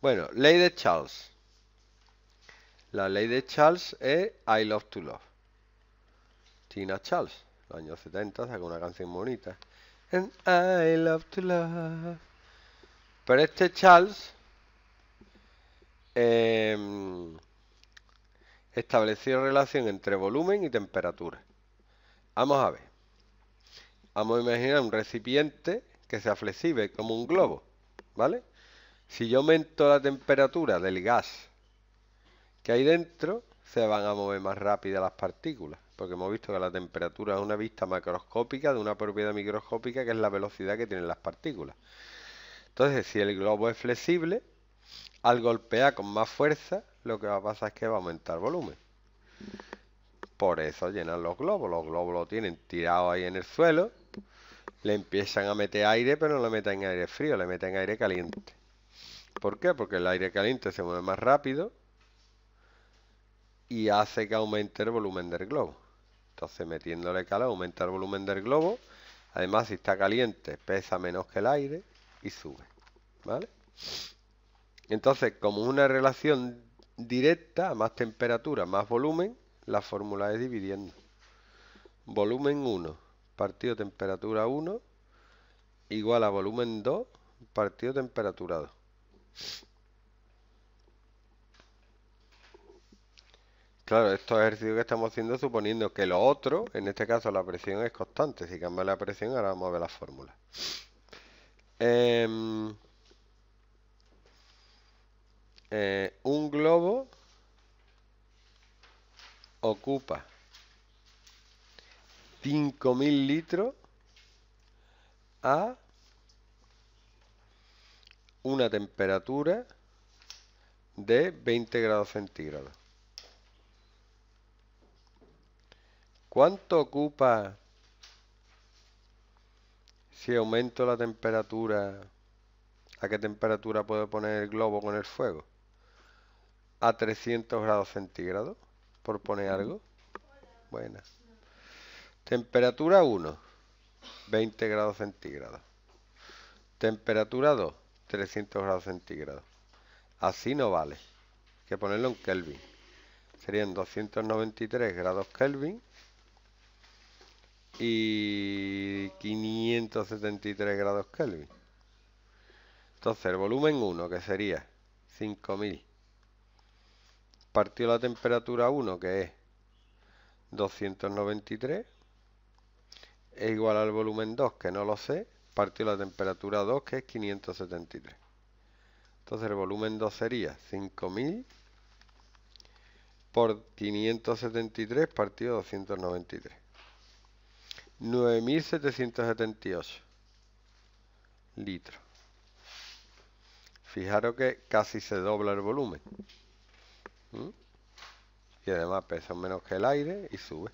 Bueno, ley de Charles. La ley de Charles es I Love to Love. Tina Charles, los años 70, sacó una canción bonita. And I Love to Love. Pero este Charles em, estableció relación entre volumen y temperatura. Vamos a ver. Vamos a imaginar un recipiente que sea flexible como un globo, ¿vale? Si yo aumento la temperatura del gas que hay dentro, se van a mover más rápido las partículas, porque hemos visto que la temperatura es una vista macroscópica de una propiedad microscópica que es la velocidad que tienen las partículas. Entonces, si el globo es flexible, al golpear con más fuerza, lo que va a pasar es que va a aumentar volumen. Por eso llenan los globos. Los globos lo tienen tirado ahí en el suelo. Le empiezan a meter aire, pero no le meten aire frío, le meten aire caliente. ¿Por qué? Porque el aire caliente se mueve más rápido y hace que aumente el volumen del globo. Entonces metiéndole calor aumenta el volumen del globo. Además, si está caliente, pesa menos que el aire y sube. ¿Vale? Entonces, como una relación directa, más temperatura, más volumen, la fórmula es dividiendo. Volumen 1 partido temperatura 1 igual a volumen 2 partido temperatura 2. Claro, estos ejercicios que estamos haciendo suponiendo que lo otro, en este caso la presión es constante. Si cambia la presión, ahora vamos a ver la fórmula. Em, eh, un globo ocupa 5.000 litros a una temperatura de 20 grados centígrados. ¿Cuánto ocupa si aumento la temperatura? ¿A qué temperatura puedo poner el globo con el fuego? A 300 grados centígrados, por poner algo. Buena. Temperatura 1, 20 grados centígrados. Temperatura 2, 300 grados centígrados. Así no vale. Hay que ponerlo en Kelvin. Serían 293 grados Kelvin y 573 grados Kelvin. Entonces, el volumen 1, que sería 5000, partido la temperatura 1, que es 293, es igual al volumen 2, que no lo sé, partido la temperatura 2, que es 573. Entonces el volumen 2 sería 5000 por 573 partido 293. 9778 litros. Fijaros que casi se dobla el volumen. Y además pesa menos que el aire y sube.